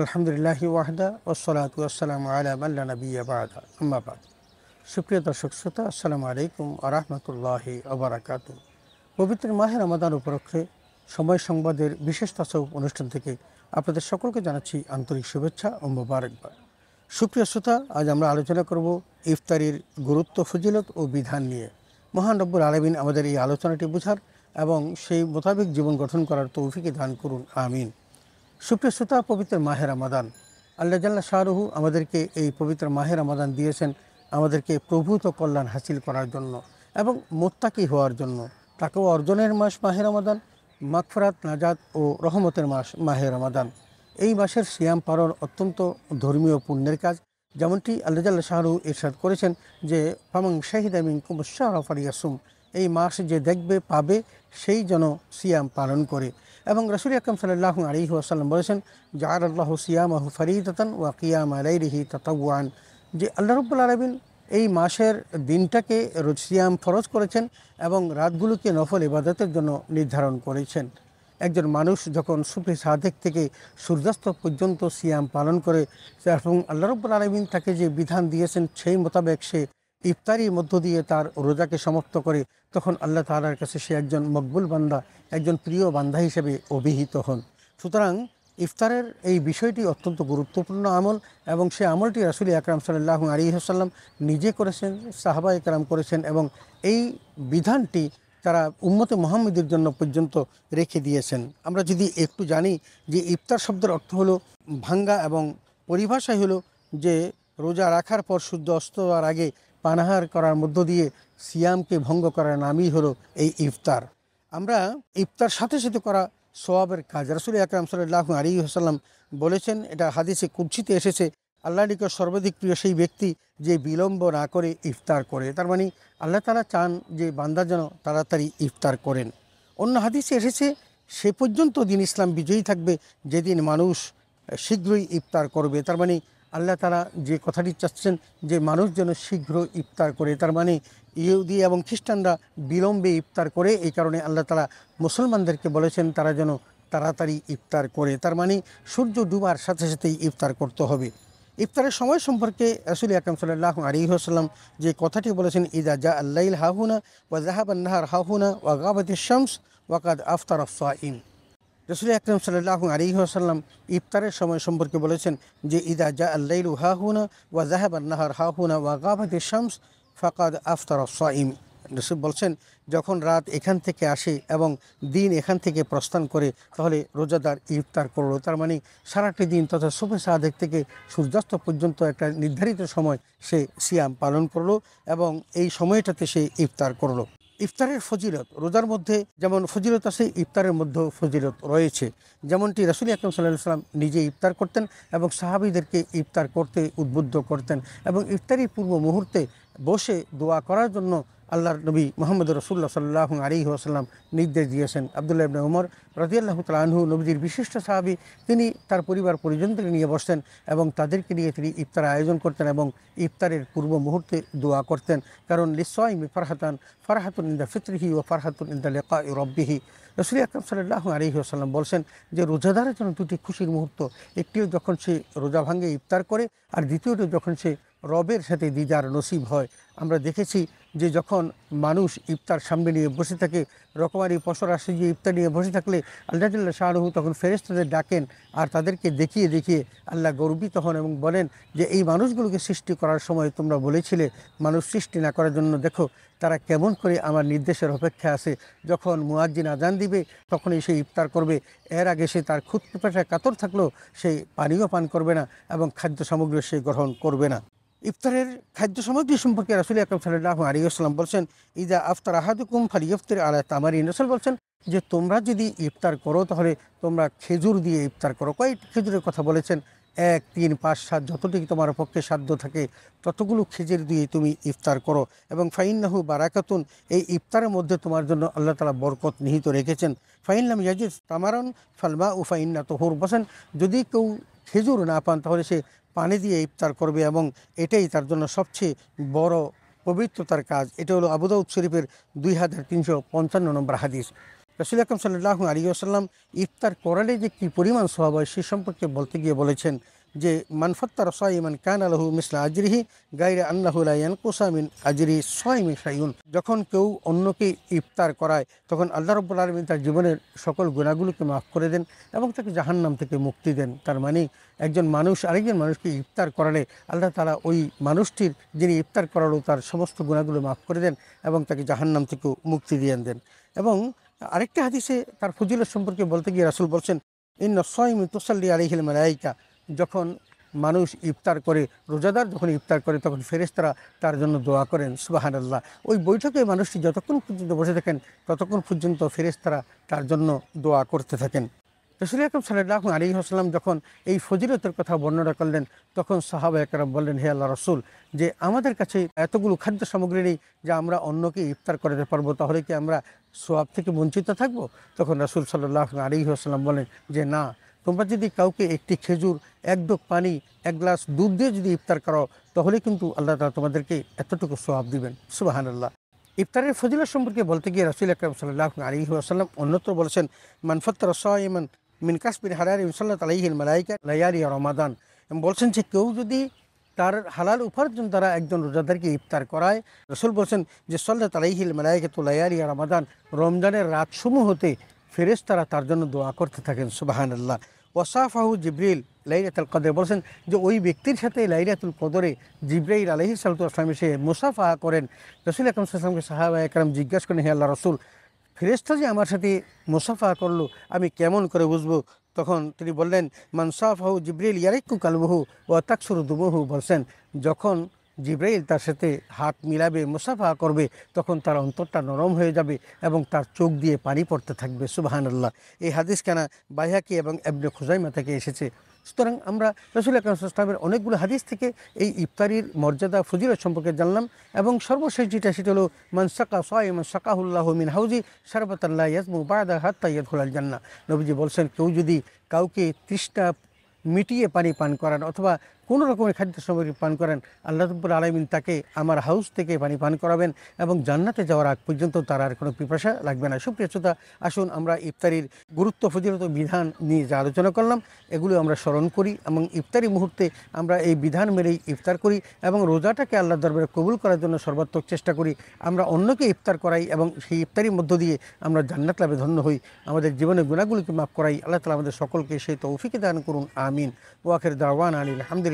আলহামদুলিল্লাহ ওয়াহদা ওসলাত ওসালাম আলাম আল্লা নবিয়া বাদা আম্মাবাদ সুপ্রিয় দর্শক শ্রোতা আসসালামু আলাইকুম আরহামতুল্লাহ আবরাকাত পবিত্র মাহের রমাদান উপলক্ষে সময় সংবাদের বিশেষ তাসব অনুষ্ঠান থেকে আপনাদের সকলকে জানাচ্ছি আন্তরিক শুভেচ্ছা ও মোবারকবাদ সুপ্রিয় শ্রোতা আজ আমরা আলোচনা করব ইফতারির গুরুত্ব ফজিলত ও বিধান নিয়ে মহান রব্বুল আলমিন আমাদের এই আলোচনাটি বোঝার এবং সেই মোতাবেক জীবন গঠন করার তৌফিকে দান করুন আমিন সুপ্রিয় পবিত্র মাহের আমাদান আল্লাহ জাল্লা শাহরুহু আমাদেরকে এই পবিত্র মাহের আমাদান দিয়েছেন আমাদেরকে প্রভূত কল্যাণ হাসিল করার জন্য এবং মোত্তাকি হওয়ার জন্য তাকেও অর্জনের মাস মাহের আমাদান মাকফরাত নাজাদ ও রহমতের মাস মাহের আমাদান এই মাসের শিয়াম পালন অত্যন্ত ধর্মীয় পুণ্যের কাজ যেমনটি আল্লাহ শাহরু ইরশাদ করেছেন যে ফামং শাহিদ আমিন কুমুশাহ ফারিয়াসুম এই মাস যে দেখবে পাবে সেই যেন সিয়াম পালন করে এবং রসুল আকরম সাল্লাহ আলী আসাল্লাম বলেছেন জাহার আল্লাহ সিয়াম আহু ফরিদতন ও কিয়াম আলাইহি ততাওয়ান যে আল্লাহ রব্বুল আলমিন এই মাসের দিনটাকে সিয়াম ফরজ করেছেন এবং রাতগুলোকে নফল ইবাদতের জন্য নির্ধারণ করেছেন একজন মানুষ যখন সুফি সাদেক থেকে সূর্যাস্ত পর্যন্ত সিয়াম পালন করে এবং আল্লাহ রব্বুল আলমিন তাকে যে বিধান দিয়েছেন সেই মোতাবেক সে ইফতারির মধ্য দিয়ে তার রোজাকে সমাপ্ত করে তখন আল্লাহ তালার কাছে সে একজন মকবুল বান্দা একজন প্রিয় বান্ধা হিসেবে অভিহিত হন সুতরাং ইফতারের এই বিষয়টি অত্যন্ত গুরুত্বপূর্ণ আমল এবং সে আমলটি রাসুলি আকরাম সাল্লাহ আলিহাসাল্লাম নিজে করেছেন সাহাবা একরাম করেছেন এবং এই বিধানটি তারা উম্মতে মোহাম্মদের জন্য পর্যন্ত রেখে দিয়েছেন আমরা যদি একটু জানি যে ইফতার শব্দের অর্থ হলো ভাঙ্গা এবং পরিভাষাই হলো যে রোজা রাখার পর সূর্য অস্ত হওয়ার আগে পানাহার করার মধ্য দিয়ে সিয়ামকে ভঙ্গ করার নামই হলো এই ইফতার আমরা ইফতার সাথে সাথে করা সোয়াবের কাজ রাসুল আকরাম সাল্লাহ আলী হাসাল্লাম বলেছেন এটা হাদিসে কুচ্ছিতে এসেছে আল্লাহ নিকট সর্বাধিক প্রিয় সেই ব্যক্তি যে বিলম্ব না করে ইফতার করে তার মানে আল্লাহ তালা চান যে বান্দা যেন তাড়াতাড়ি ইফতার করেন অন্য হাদিসে এসেছে সে পর্যন্ত দিন ইসলাম বিজয়ী থাকবে যেদিন মানুষ শীঘ্রই ইফতার করবে তার মানে আল্লাহ তারা যে কথাটি চাচ্ছেন যে মানুষ যেন শীঘ্র ইফতার করে তার মানে ইহুদি এবং খ্রিস্টানরা বিলম্বে ইফতার করে এই কারণে আল্লাহ তালা মুসলমানদেরকে বলেছেন তারা যেন তাড়াতাড়ি ইফতার করে তার মানে সূর্য ডুবার সাথে সাথেই ইফতার করতে হবে ইফতারের সময় সম্পর্কে রাসুল আকরম সাল্লাহ আলিহাসাল্লাম যে কথাটি বলেছেন ইদা জা আল্লাইল হাহুনা ওয়া জাহাবান্নাহার হাহুনা ওয়া গাবাতি শামস ওয়াকাদ আফতার আফসা ইন রসুল আকরম সাল্লাহ আলিহাসাল্লাম ইফতারের সময় সম্পর্কে বলেছেন যে ইদা জা আল্লাইল হাহুনা ওয়া জাহাবান্নাহার হাহুনা ওয়া গাবাতি শামস ফাকাদ আফতার সাইম রসিফ বলছেন যখন রাত এখান থেকে আসে এবং দিন এখান থেকে প্রস্থান করে তাহলে রোজাদার ইফতার করলো তার মানে সারাটি দিন তথা সুফে সাহাদেক থেকে সূর্যাস্ত পর্যন্ত একটা নির্ধারিত সময় সে সিয়াম পালন করলো এবং এই সময়টাতে সে ইফতার করলো ইফতারের ফজিলত রোজার মধ্যে যেমন ফজিলত আছে ইফতারের মধ্যেও ফজিলত রয়েছে যেমনটি রাসুল আকরম সাল্লাহ সাল্লাম নিজে ইফতার করতেন এবং সাহাবিদেরকে ইফতার করতে উদ্বুদ্ধ করতেন এবং ইফতারি পূর্ব মুহূর্তে বসে দোয়া করার জন্য আল্লাহর নবী মোহাম্মদ রসুল্লা সাল্লাহ আলী আসাল্লাম নির্দেশ দিয়েছেন আবদুল্লাহ ইবনে উমর রাজিয়াল্লাহ তালাহু নবীজির বিশিষ্ট সাহাবি তিনি তার পরিবার পরিজনদের নিয়ে বসতেন এবং তাদেরকে নিয়ে তিনি ইফতার আয়োজন করতেন এবং ইফতারের পূর্ব মুহূর্তে দোয়া করতেন কারণ মি ফারহাতান ফারহাতুল ইন্দা ফিতরিহি ও ফারহাতুন ইন্দা লেকা রব্বিহি রসুল আকরম সাল্লাহ আলী আসাল্লাম বলছেন যে রোজাদারের জন্য দুটি খুশির মুহূর্ত একটিও যখন সে রোজা ভাঙ্গে ইফতার করে আর দ্বিতীয়টি যখন সে রবের সাথে দিদার নসিব হয় আমরা দেখেছি যে যখন মানুষ ইফতার সামনে নিয়ে বসে থাকে রকমারি পশর আসে যে ইফতার নিয়ে বসে থাকলে আল্লাহ তাল্লাহ শাহরুহ তখন ফেরেস্তাদের ডাকেন আর তাদেরকে দেখিয়ে দেখিয়ে আল্লাহ গর্বিত হন এবং বলেন যে এই মানুষগুলোকে সৃষ্টি করার সময় তোমরা বলেছিলে মানুষ সৃষ্টি না করার জন্য দেখো তারা কেমন করে আমার নির্দেশের অপেক্ষা আছে যখন মুয়াজ্জিন আজান দিবে তখনই সে ইফতার করবে এর আগে সে তার ক্ষুদ্র পেশায় কাতর থাকলেও সে পানীয় পান করবে না এবং খাদ্য সামগ্রী সে গ্রহণ করবে না ইফতারের খাদ্য সামগ্রী সম্পর্কে রাসুল আকরম সাল্লাহ আলী আসসালাম বলছেন ইজা আফতার আহাদুকুম ফালি ইফতার আলা তামারি রসুল বলছেন যে তোমরা যদি ইফতার করো তাহলে তোমরা খেজুর দিয়ে ইফতার করো কয়েক খেজুরের কথা বলেছেন এক তিন পাঁচ সাত যতটুকু তোমার পক্ষে সাধ্য থাকে ততগুলো খেজুর দিয়ে তুমি ইফতার করো এবং নাহু বারাকাতুন এই ইফতারের মধ্যে তোমার জন্য আল্লাহ তালা বরকত নিহিত রেখেছেন ফাইনলাম ইয়াজিদ তামারন ফালমা ও ফাইন্না তোহর বসেন যদি কেউ খেজুর না পান তাহলে সে পানি দিয়ে ইফতার করবে এবং এটাই তার জন্য সবচেয়ে বড় পবিত্রতার কাজ এটা হলো আবুদাউদ শরীফের দুই হাজার তিনশো পঞ্চান্ন নম্বর হাদিস রসুল আকরম সাল্লাহ আলী আসাল্লাম ইফতার করালে যে কী পরিমাণ স্বভাব হয় সে সম্পর্কে বলতে গিয়ে বলেছেন যে মানফত্তার সয়মান কান আলহু মিসলা আজরিহি গাইরে আল্লাহুলাইয়ান কোসামিন আজরি সয় মিসাইন যখন কেউ অন্যকে ইফতার করায় তখন আল্লাহ রব্বুল আলমিন তার জীবনের সকল গুণাগুলোকে মাফ করে দেন এবং তাকে জাহান্নাম থেকে মুক্তি দেন তার মানে একজন মানুষ আরেকজন মানুষকে ইফতার করালে আল্লাহ তারা ওই মানুষটির যিনি ইফতার করালো তার সমস্ত গুণাগুলো মাফ করে দেন এবং তাকে জাহান্নাম থেকেও মুক্তি দিয়ে দেন এবং আরেকটা হাদিসে তার ফজিলের সম্পর্কে বলতে গিয়ে রাসুল বলছেন ইন্ন মি তোসাল্লি আলিহিল মালাইকা যখন মানুষ ইফতার করে রোজাদার যখন ইফতার করে তখন ফেরেস্তারা তার জন্য দোয়া করেন সুবাহান আল্লাহ ওই বৈঠকে মানুষটি যতক্ষণ পর্যন্ত বসে থাকেন ততক্ষণ পর্যন্ত ফেরেস্তারা তার জন্য দোয়া করতে থাকেন রসুল আকরম সাল্লাহ আলী হাসলাম যখন এই ফজিলতের কথা বর্ণনা করলেন তখন সাহাবা একরাম বললেন হে আল্লাহ রসুল যে আমাদের কাছে এতগুলো খাদ্য সামগ্রী নেই যে আমরা অন্যকে ইফতার করাতে পারবো তাহলে কি আমরা সোয়াব থেকে বঞ্চিত থাকবো তখন রসুল সাল্লাহ আলী হাসলাম বলেন যে না তোমরা যদি কাউকে একটি খেজুর এক ডোক পানি এক গ্লাস দুধ দিয়ে যদি ইফতার করো তাহলে কিন্তু আল্লাহ তালা তোমাদেরকে এতটুকু সোহাব দিবেন সুবাহান আল্লাহ ইফতারের ফজিলা সম্পর্কে বলতে গিয়ে রাসুল আকরম সাল্লাহ আলী আসাল্লাম অন্যত্র বলেছেন মানফত রসাইমান মিন কাশ্মীর হারার ইমসাল্লা আলহিল মালাইকা লাইয়ারি রমাদান বলছেন যে কেউ যদি তার হালাল উপার্জন দ্বারা একজন রোজাদারকে ইফতার করায় রসুল বলছেন যে সল্লাহ তো লাইয়ারি রমাদান রমজানের রাতসমূহ হতে ফেরেস তারা তার জন্য দোয়া করতে থাকেন সুবাহান আল্লাহ ওয়াসাফাহু জিব্রিল লাইরাতুল কদর বলছেন যে ওই ব্যক্তির সাথে লাইরাতুল কদরে জিব্রাইল আলহি সালাতুসলাম এসে মুসাফা করেন রসুল আকরম সাল্লামকে সাহাবা একরম জিজ্ঞাসা করেন হে আল্লাহ রসুল ফেরেস্তা যে আমার সাথে মুসাফা করলো আমি কেমন করে বুঝবো তখন তিনি বললেন মানসাফাহু জিব্রিল ইয়ারেকু কালবহু ও তাকসুর দুবহু বলছেন যখন জিব্রাইল তার সাথে হাত মিলাবে মুসাফা করবে তখন তার অন্তরটা নরম হয়ে যাবে এবং তার চোখ দিয়ে পানি পড়তে থাকবে সুবাহান আল্লাহ এই হাদিস কেনা বাইহাকি এবং এবনে খুজাইমা থেকে এসেছে সুতরাং আমরা রসুল আকরামের অনেকগুলো হাদিস থেকে এই ইফতারির মর্যাদা ফজিরত সম্পর্কে জানলাম এবং সর্বশেষ যেটা সেটা হলো মানসাকা সাইমান সাকাহুল্লাহ মিন হাউজি সরবতাল্লাহ ইয়াজমু বায়দা হাত তাইয়াদ হুলাল জান্না নবীজি বলছেন কেউ যদি কাউকে তৃষ্ণা মিটিয়ে পানি পান করান অথবা কোন রকমের খাদ্য সামগ্রী পান করেন আল্লাহ রব্বুল আলমিন তাকে আমার হাউস থেকে পানি পান করাবেন এবং জান্নাতে যাওয়ার আগ পর্যন্ত তার আর কোনো পিপাসা লাগবে না সুপ্রিয় শ্রোতা আসুন আমরা ইফতারির গুরুত্ব ফজিলত বিধান নিয়ে যা আলোচনা করলাম এগুলো আমরা স্মরণ করি এবং ইফতারি মুহূর্তে আমরা এই বিধান মেরেই ইফতার করি এবং রোজাটাকে আল্লাহ দরবারে কবুল করার জন্য সর্বাত্মক চেষ্টা করি আমরা অন্যকে ইফতার করাই এবং সেই ইফতারির মধ্য দিয়ে আমরা জান্নাত লাভে ধন্য হই আমাদের জীবনের গুণাগুলিকে মাফ করাই আল্লাহ তালা আমাদের সকলকে সেই তৌফিকে দান করুন আমিন ওয়াখের দাওয়ান আলী আহমদুল